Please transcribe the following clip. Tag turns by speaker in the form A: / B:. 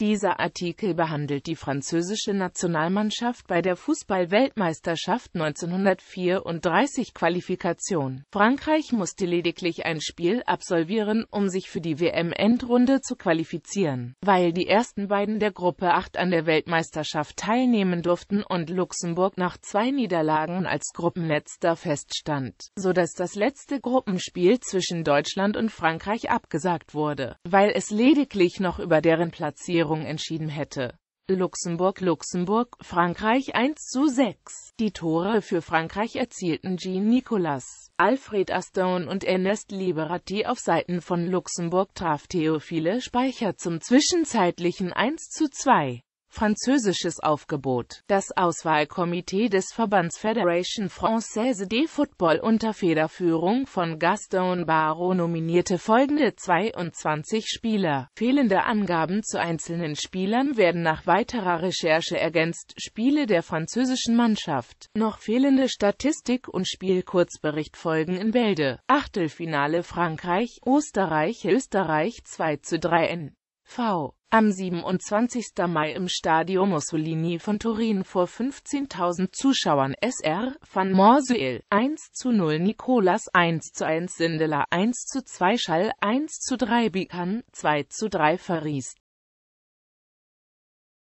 A: Dieser Artikel behandelt die französische Nationalmannschaft bei der Fußball-Weltmeisterschaft 1934 Qualifikation. Frankreich musste lediglich ein Spiel absolvieren, um sich für die WM-Endrunde zu qualifizieren, weil die ersten beiden der Gruppe 8 an der Weltmeisterschaft teilnehmen durften und Luxemburg nach zwei Niederlagen als Gruppenletzter feststand, so dass das letzte Gruppenspiel zwischen Deutschland und Frankreich abgesagt wurde, weil es lediglich noch über deren Platzierung Verlängerung entschieden hätte. Luxemburg, Luxemburg, Frankreich 1 zu 6. Die Tore für Frankreich erzielten Jean Nicolas, Alfred Astone und Ernest Liberati auf Seiten von Luxemburg traf Theophile Speicher zum zwischenzeitlichen 1 zu 2 französisches Aufgebot. Das Auswahlkomitee des Verbands Fédération Française de Football unter Federführung von Gaston Barro nominierte folgende 22 Spieler. Fehlende Angaben zu einzelnen Spielern werden nach weiterer Recherche ergänzt. Spiele der französischen Mannschaft. Noch fehlende Statistik und Spielkurzbericht folgen in Bälde. Achtelfinale Frankreich, Österreich, Österreich 2 zu 3 n. V am 27. Mai im Stadio Mussolini von Turin vor 15.000 Zuschauern SR, Van Morsuel, 1 zu 0 Nicolas 1 zu 1 Sindela, 1 zu 2 Schall 1 zu 3 Bikan, 2 zu 3 Faris,